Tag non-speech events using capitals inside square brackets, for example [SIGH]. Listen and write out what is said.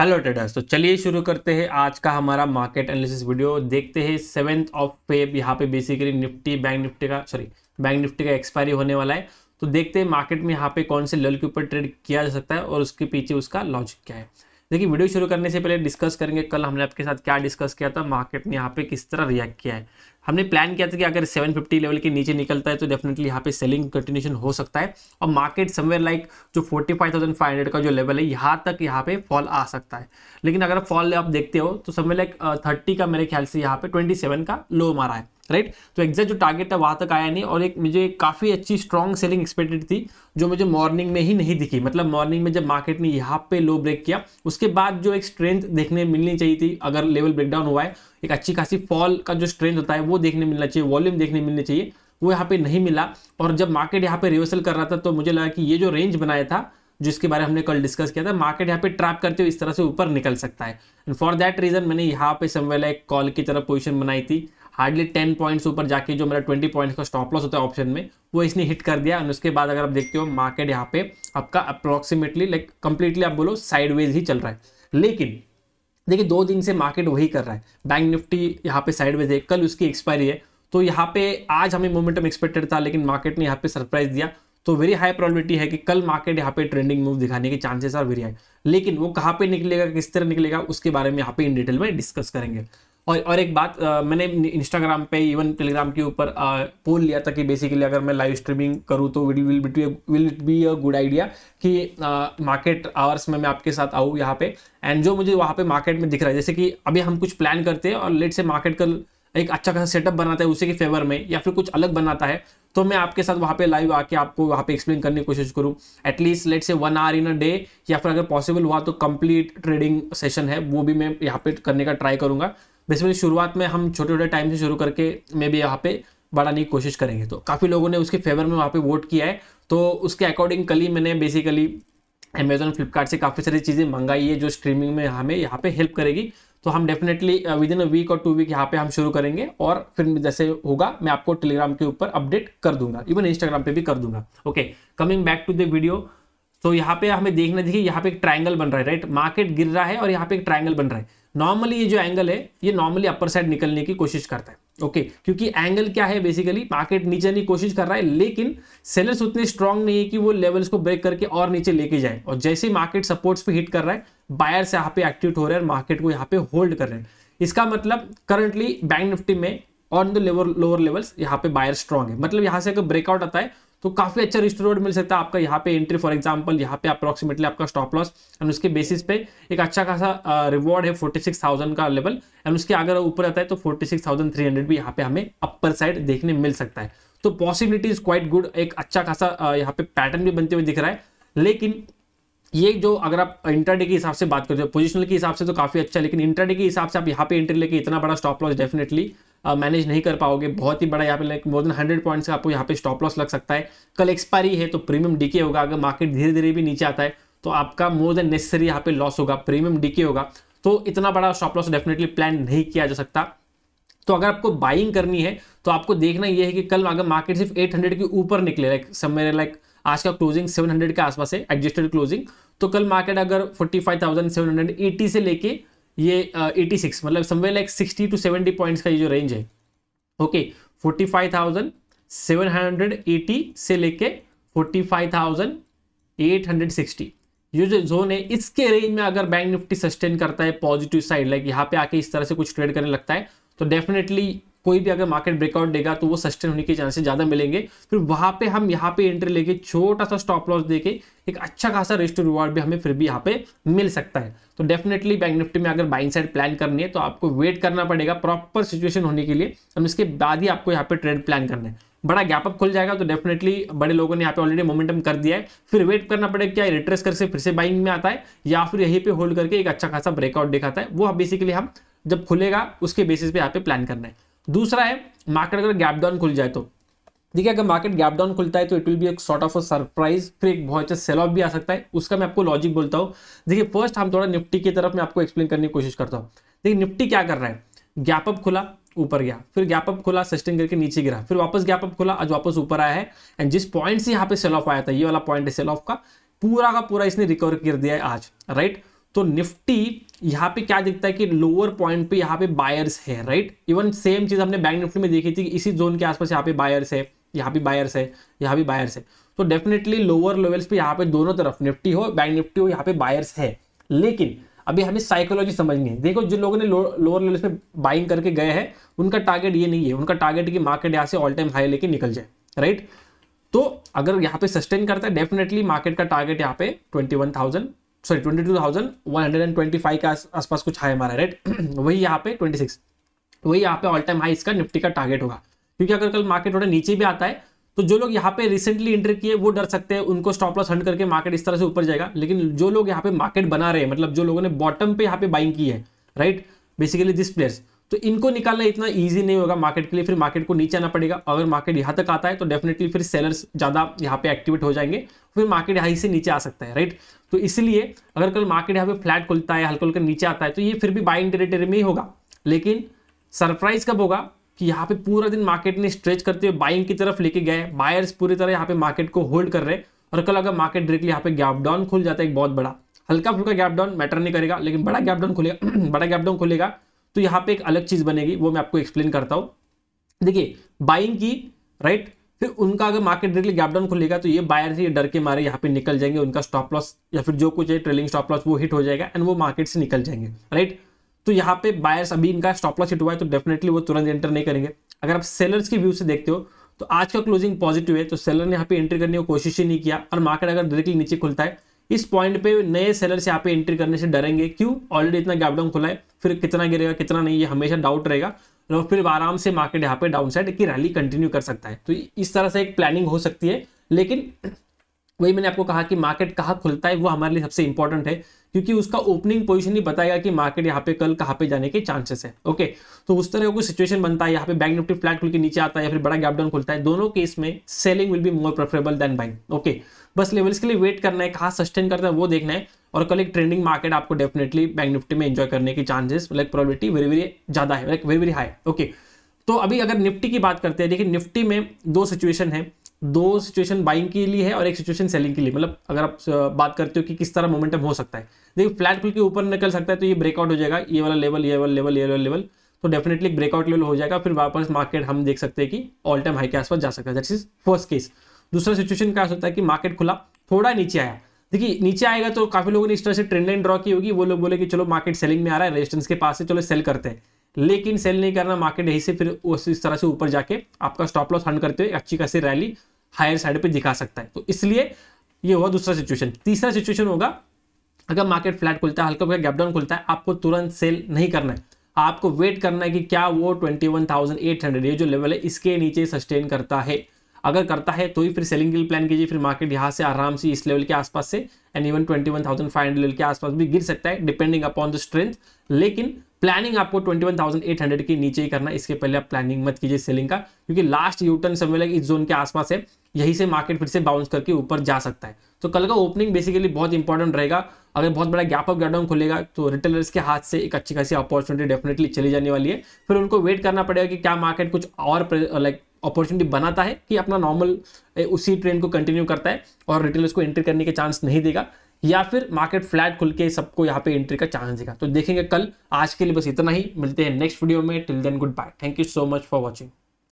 Hello traders तो चलिए शुरू करते हैं आज का हमारा मार्केट एनालिसिस वीडियो देखते हैं सेवेंथ ऑफ फेब यहाँ पे बेसिकली निफ्टी बैंक निफ्टी का सॉरी बैंक निफ्टी का एक्सपायरी होने वाला है तो देखते हैं मार्केट में यहाँ पे कौन से लेवल के ऊपर ट्रेड किया जा सकता है और उसके पीछे उसका लॉजिक क्या है देखिए वीडियो शुरू करने से पहले डिस्कस करेंगे कल हमने आपके साथ क्या डिस्कस किया था मार्केट ने यहाँ पे किस तरह रिएक्ट किया है हमने प्लान किया था कि अगर 750 लेवल के नीचे निकलता है तो डेफिनेटली यहाँ पे सेलिंग कंटिन्यूशन हो सकता है और मार्केट समवेयर लाइक जो 45,500 का जो लेवल है यहाँ तक यहाँ पे फॉल आ सकता है लेकिन अगर फॉल आप देखते हो तो समवेयर लाइक थर्टी का मेरे ख्याल से यहाँ पे ट्वेंटी का लो मारा है राइट तो एग्जैक्ट जो टारगेट था वहाँ तक आया नहीं और एक मुझे काफ़ी अच्छी स्ट्रॉन्ग सेलिंग एक्सपेक्टेड थी जो मुझे मॉर्निंग में ही नहीं दिखी मतलब मॉर्निंग में जब मार्केट ने यहाँ पे लो ब्रेक किया उसके बाद जो एक स्ट्रेंथ देखने मिलनी चाहिए थी अगर लेवल ब्रेकडाउन हुआ है एक अच्छी खासी फॉल का जो स्ट्रेंथ होता है वो देखने मिलना चाहिए वॉल्यूम देखने मिलनी चाहिए वो यहाँ पे नहीं मिला और जब मार्केट यहाँ पे रिवर्सल कर रहा था तो मुझे लगा कि ये जो रेंज बनाया था जिसके बारे में हमने कल डिस्कस किया था मार्केट यहाँ पे ट्रैप करते हुए इस तरह से ऊपर निकल सकता है एंड फॉर दैट रीजन मैंने यहाँ पे समवेल एक कॉल की तरफ पोजिशन बनाई थी हार्डली टेन पॉइंट्स ऊपर जाके जो मेरा ट्वेंटी पॉइंट्स का स्टॉप लॉस होता है ऑप्शन में वो इसने हिट कर दिया और उसके बाद अगर आप देखते हो मार्केट यहाँ पे आपका अप्रॉक्सीमेटली लाइक कंप्लीटली आप बोलो साइडवेज ही चल रहा है लेकिन देखिए दो दिन से मार्केट वही कर रहा है बैंक निफ्टी यहाँ पे साइड में कल उसकी एक्सपायरी है तो यहाँ पे आज हमें मोमेंटम एक्सपेक्टेड था लेकिन मार्केट ने यहाँ पे सरप्राइज दिया तो वेरी हाई प्रॉबिलिटी है कि कल मार्केट यहाँ पे ट्रेंडिंग मूव दिखाने के चांसेस आर वेरी हाई लेकिन वो कहाँ पे निकलेगा किस तरह निकलेगा उसके बारे में यहाँ पे इन डिटेल में डिस्कस करेंगे और और एक बात आ, मैंने इंस्टाग्राम पे इवन टेलीग्राम के ऊपर पोल लिया था कि बेसिकली अगर मैं लाइव स्ट्रीमिंग करूँ तो will will be will it be a good idea कि मार्केट आवर्स में मैं आपके साथ आऊँ यहाँ पे एंड जो मुझे वहाँ पे मार्केट में दिख रहा है जैसे कि अभी हम कुछ प्लान करते हैं और लेट से मार्केट का एक अच्छा खासा सेटअप बनाता है उसी के फेवर में या फिर कुछ अलग बनाता है तो मैं आपके साथ वहाँ पे लाइव आके आपको वहाँ पे एक्सप्लेन करने की कोशिश करूँ at least let's say one hour in a day या फिर अगर पॉसिबल हुआ तो कंप्लीट ट्रेडिंग सेशन है वो भी मैं यहाँ पे करने का ट्राई करूँगा बेसिकली शुरुआत में हम छोटे छोटे टाइम से शुरू करके मे भी यहाँ पे बढ़ाने की कोशिश करेंगे तो काफ़ी लोगों ने उसके फेवर में वहाँ पे वोट किया है तो उसके अकॉर्डिंग कल ही मैंने बेसिकली अमेजोन फ्लिपकार्ट से काफ़ी सारी चीज़ें मंगाई है जो स्ट्रीमिंग में हमें यहाँ पे हेल्प करेगी तो हम definitely within a week और टू वीक यहाँ पे हम शुरू करेंगे और फिर जैसे होगा मैं आपको टेलीग्राम के ऊपर अपडेट कर दूंगा इवन इंस्टाग्राम पे भी कर दूंगा okay coming back to the video तो यहाँ पे हमें देखना देखिए यहाँ पे एक ट्राइंगल बन रहा है राइट मार्केट गिर रहा है और यहाँ पे एक ट्राइंगल बन रहा है नॉर्मली ये जो एंगल है ये नॉर्मली अपर साइड निकलने की कोशिश करता है ओके okay, क्योंकि एंगल क्या है बेसिकली मार्केट नीचे नहीं कोशिश कर रहा है लेकिन सेलर्स उतने स्ट्रांग नहीं है कि वो लेवल्स को ब्रेक करके और नीचे लेके जाए और जैसे ही मार्केट सपोर्ट्स पे हिट कर रहा है बायर्स यहाँ पे एक्टिवेट हो रहे हैं और मार्केट को यहाँ पे होल्ड कर रहे हैं इसका मतलब करंटली बैंक निफ्टी में on the level lower levels यहाँ पे बायर स्ट्रांग है मतलब यहाँ से अगर ब्रेकआउट आता है तो काफ़ी अच्छा रोड मिल सकता है आपका यहाँ पे एंट्री फॉर एग्जांपल यहाँ पे अप्रोक्सीमेटली आपका स्टॉप लॉस एंड उसके बेसिस पे एक अच्छा खासा रिवॉर्ड है 46,000 का लेवल एंड उसके अगर ऊपर आता है तो 46,300 भी यहाँ पे हमें अपर साइड देखने मिल सकता है तो पॉसिबिलिटी इज क्वाइट गुड एक अच्छा खासा यहाँ पे पैटर्न भी बनते हुए दिख रहा है लेकिन ये जो अगर आप इंटरडे के हिसाब से बात करते हो पोजिशनल के हिसाब से तो काफी अच्छा लेकिन इंटरडे के हिसाब से आप यहाँ पे एंट्री लेके इतना बड़ा स्टॉप लॉस डेफिनेटली मैनेज नहीं कर पाओगे बहुत ही बड़ा यहाँ पे like more than hundred points का आपको यहाँ पे स्टॉप लॉस लग सकता है कल एक्सपायरी है तो प्रीमियम डीके होगा अगर मार्केट धीरे धीरे भी नीचे आता है तो आपका मोर देन नेसेसरी यहाँ पे लॉस होगा प्रीमियम डीके होगा तो इतना बड़ा स्टॉप लॉस डेफिनेटली प्लान नहीं किया जा सकता तो अगर आपको बाइंग करनी है तो आपको देखना यह है कि कल अगर मार्केट सिर्फ एट के ऊपर निकले लाइक समय लाइक आज का क्लोजिंग 700 के आसपास है एडजस्टेड क्लोजिंग तो कल मार्केट अगर 45,780 से लेके ये एटी सिक्स मतलब somewhere like sixty to seventy points का ये जो रेंज है okay forty five thousand seven hundred eighty से लेके forty five thousand eight hundred sixty ये जो जोन है इसके रेंज में अगर बैंक निफ्टी सस्टेन करता है पॉजिटिव साइड लाइक यहाँ पे आके इस तरह से कुछ ट्रेड करने लगता है तो डेफिनेटली कोई भी अगर मार्केट ब्रेकआउट देगा तो वो सस्टेन होने के चांसेस ज़्यादा मिलेंगे फिर वहां पे हम यहाँ पे एंट्री लेके छोटा सा स्टॉप लॉस देके एक अच्छा खासा रिस्ट रिवार्ड रिवॉर्ड भी हमें फिर भी यहाँ पे मिल सकता है तो डेफिनेटली बैंक निफ्टी में अगर बाइंग साइड प्लान करनी है तो आपको वेट करना पड़ेगा प्रॉपर सिचुएशन होने के लिए हम इसके बाद ही आपको यहाँ पे ट्रेड प्लान करना है बड़ा गैप अप खुल जाएगा तो डेफिनेटली बड़े लोगों ने यहाँ पे ऑलरेडी मोमेंटम कर दिया है फिर वेट करना पड़ेगा क्या रिट्रेस करके फिर से बाइंग में आता है या फिर यहीं पे होल्ड करके एक अच्छा खासा ब्रेकआउट दिखाता है वो बेसिकली हम जब खुलेगा उसके बेसिस पे यहाँ पे प्लान करना है दूसरा है मार्केट अगर गैप डाउन खुल जाए तो देखिए अगर मार्केट गैप डाउन खुलता है तो इट विल बी एक सॉर्ट ऑफ अ सरप्राइज फिर एक बहुत अच्छा सेल ऑफ भी आ सकता है उसका मैं आपको लॉजिक बोलता हूँ देखिए फर्स्ट हम थोड़ा निफ्टी की तरफ मैं आपको एक्सप्लेन करने की कोशिश करता हूँ देखिए निफ्टी क्या कर रहा है गैप अप खुला ऊपर गया फिर गैप अप खुला सस्टेन करके नीचे गिरा फिर वापस गैप अप खुला आज वापस ऊपर आया है एंड जिस पॉइंट से यहाँ पे सेल ऑफ आया था ये वाला पॉइंट है सेल ऑफ का पूरा का पूरा इसने रिकवर कर दिया है आज राइट right? तो निफ्टी यहाँ पे क्या दिखता है कि लोअर पॉइंट पे यहाँ पे बायर्स है राइट इवन सेम चीज़ हमने बैंक निफ्टी में देखी थी कि इसी जोन के आसपास यहाँ पे बायर्स है यहाँ भी बायर्स है यहाँ भी बायर्स है तो डेफिनेटली लोअर लेवल्स पे यहाँ पे दोनों तरफ निफ्टी हो बैंक निफ्टी हो यहाँ पे बायर्स है लेकिन अभी हमें साइकोलॉजी समझनी है देखो जिन लोगों ने लोअर लेवल्स पे बाइंग करके गए हैं उनका टारगेट ये नहीं है उनका टारगेट कि मार्केट यहाँ से ऑल टाइम हाई लेके निकल जाए राइट तो अगर यहाँ पे सस्टेन करता है डेफिनेटली मार्केट का टारगेट यहाँ पे twenty one thousand sorry twenty two thousand one hundred and twenty five के आसपास कुछ हाई हमारा राइट वही यहाँ पे ट्वेंटी सिक्स वही यहाँ पे ऑल टाइम हाई इसका निफ्टी का टारगेट होगा क्योंकि अगर कल मार्केट थोड़ा नीचे भी आता है तो जो लोग यहाँ पे रिसेंटली एंटर किए वो डर सकते हैं उनको स्टॉप लॉस हंड करके मार्केट इस तरह से ऊपर जाएगा लेकिन जो लोग यहाँ पे मार्केट बना रहे हैं मतलब जो लोगों ने बॉटम पे यहाँ पे बाइंग की है राइट बेसिकली दिस प्लेयर्स तो इनको निकालना इतना ईजी नहीं होगा मार्केट के लिए फिर मार्केट को नीचे आना पड़ेगा अगर मार्केट यहाँ तक आता है तो डेफिनेटली फिर सेलर्स ज़्यादा यहाँ पे एक्टिवेट हो जाएंगे फिर मार्केट यहाँ से नीचे आ सकता है राइट तो इसलिए अगर कल मार्केट यहाँ पे फ्लैट खुलता है हल्का हल्का नीचे आता है तो ये फिर भी बाइंग टेरेटरी में ही होगा लेकिन सरप्राइज कब होगा कि यहाँ पे पूरा दिन मार्केट ने स्ट्रेच करते हुए बाइंग की तरफ लेके गए बायर्स पूरी तरह यहाँ पे मार्केट को होल्ड कर रहे और कल अगर मार्केट डायरेक्टली यहाँ पे गैप डाउन खुल जाता है एक बहुत बड़ा हल्का फुल्का गैप डाउन मैटर नहीं करेगा लेकिन बड़ा गैप डाउन खुलेगा [CLEARS THROAT] बड़ा गैप डाउन खुलेगा तो यहां पे एक अलग चीज़ बनेगी वो मैं आपको एक्सप्लेन करता हूं देखिए बाइंग की राइट फिर उनका अगर मार्केट डायरेक्टली गैप डाउन खुलेगा तो ये बायर से डर के मारे यहाँ पे निकल जाएंगे उनका स्टॉप लॉस या फिर जो कुछ है ट्रेलिंग स्टॉप लॉस वो हिट हो जाएगा एंड वो मार्केट से निकल जाएंगे राइट तो यहाँ पे बायर्स अभी इनका स्टॉप लॉस हिट हुआ है तो डेफिनेटली वो तुरंत एंटर नहीं करेंगे अगर आप सेलर्स की व्यू से देखते हो तो आज का क्लोजिंग पॉजिटिव है तो सेलर ने यहाँ पे एंट्री करने की कोशिश ही नहीं किया और मार्केट अगर डायरेक्टली नीचे खुलता है इस पॉइंट पे नए से यहाँ पे एंट्री करने से डरेंगे क्यों ऑलरेडी इतना गैप डाउन खुला है फिर कितना गिरेगा कितना नहीं ये हमेशा डाउट रहेगा और फिर आराम से मार्केट यहाँ पे डाउन साइड की रैली कंटिन्यू कर सकता है तो इस तरह से एक प्लानिंग हो सकती है लेकिन वही मैंने आपको कहा कि मार्केट कहाँ खुलता है वो हमारे लिए सबसे इंपॉर्टेंट है क्योंकि उसका ओपनिंग पोजीशन ही बताएगा कि मार्केट यहाँ पे कल कहाँ पे जाने के चांसेस है ओके तो उस तरह का कोई सिचुएशन बनता है यहाँ पे बैंक निफ्टी फ्लैट खुल के नीचे आता है या फिर बड़ा गैप डाउन खुलता है दोनों केस में selling will be more preferable than buying okay बस लेवल्स के लिए वेट करना है कहाँ सस्टेन करता है वो देखना है और कल एक ट्रेंडिंग मार्केट आपको डेफिनेटली बैंक निफ्टी में एंजॉय करने की chances like probability very very ज़्यादा है like very very high okay तो अभी अगर निफ्टी की बात करते हैं देखिए निफ्टी में दो सिचुएशन है दो सिचुएशन बाइंग के लिए है और एक सिचुएशन सेलिंग के लिए मतलब अगर आप बात करते हो कि किस तरह मोमेंटम हो सकता है देखिए फ्लैट खुल के ऊपर निकल सकता है तो ये ब्रेकआउट हो जाएगा ये वाला लेवल ये वाला लेवल ये वाला लेवल तो डेफिनेटली ब्रेकआउट लेवल हो जाएगा फिर वापस मार्केट हम देख सकते हैं कि ऑल टाइम हाई के आसपास जा सकता है दैट इज फर्स्ट केस दूसरा सिचुएशन क्या होता है कि मार्केट खुला थोड़ा नीचे आया देखिए नीचे आएगा तो काफी लोगों ने इस तरह से ट्रेंड लाइन ड्रॉ की होगी वो लोग बोले कि चलो मार्केट सेलिंग में आ रहा है रेजिस्टेंस के पास से चलो सेल करते हैं लेकिन सेल नहीं करना मार्केट यहीं से फिर उस इस तरह से ऊपर जाके आपका स्टॉप लॉस हंड करते हुए अच्छी खासी रैली हायर साइड पर दिखा सकता है तो इसलिए ये हुआ दूसरा सिचुएशन तीसरा सिचुएशन होगा अगर मार्केट फ्लैट खुलता है हल्का हल्का गैप डाउन खुलता है आपको तुरंत सेल नहीं करना है आपको वेट करना है कि क्या वो ट्वेंटी ये जो लेवल है इसके नीचे सस्टेन करता है अगर करता है तो ही फिर सेलिंग के लिए प्लान कीजिए फिर मार्केट यहाँ से आराम से इस लेवल के आसपास से and even twenty one thousand five hundred के आसपास भी गिर सकता है डिपेंडिंग अपॉन द स्ट्रेंथ लेकिन प्लानिंग आपको 21,800 के नीचे ही करना इसके पहले आप प्लानिंग मत कीजिए सेलिंग का क्योंकि लास्ट यूटर्न समय लगे इस जोन के आसपास है यही से मार्केट फिर से बाउंस करके ऊपर जा सकता है तो कल का ओपनिंग बेसिकली बहुत इंपॉर्टेंट रहेगा अगर बहुत बड़ा गैप ऑफ गैडाउन खुलेगा तो रिटेलर्स के हाथ से एक अच्छी खासी अपॉर्चुनिटी डेफिनेटली चली जाने वाली है फिर उनको वेट करना पड़ेगा कि क्या मार्केट कुछ और लाइक अपॉर्चुनिटी बनाता है कि अपना नॉर्मल उसी ट्रेंड को कंटिन्यू करता है और रिटेलर्स को एंट्री करने के चांस नहीं देगा या फिर मार्केट फ्लैट खुल के सबको यहाँ पे एंट्री का चांस देगा तो देखेंगे कल आज के लिए बस इतना ही मिलते हैं नेक्स्ट वीडियो में till then goodbye thank you so much for watching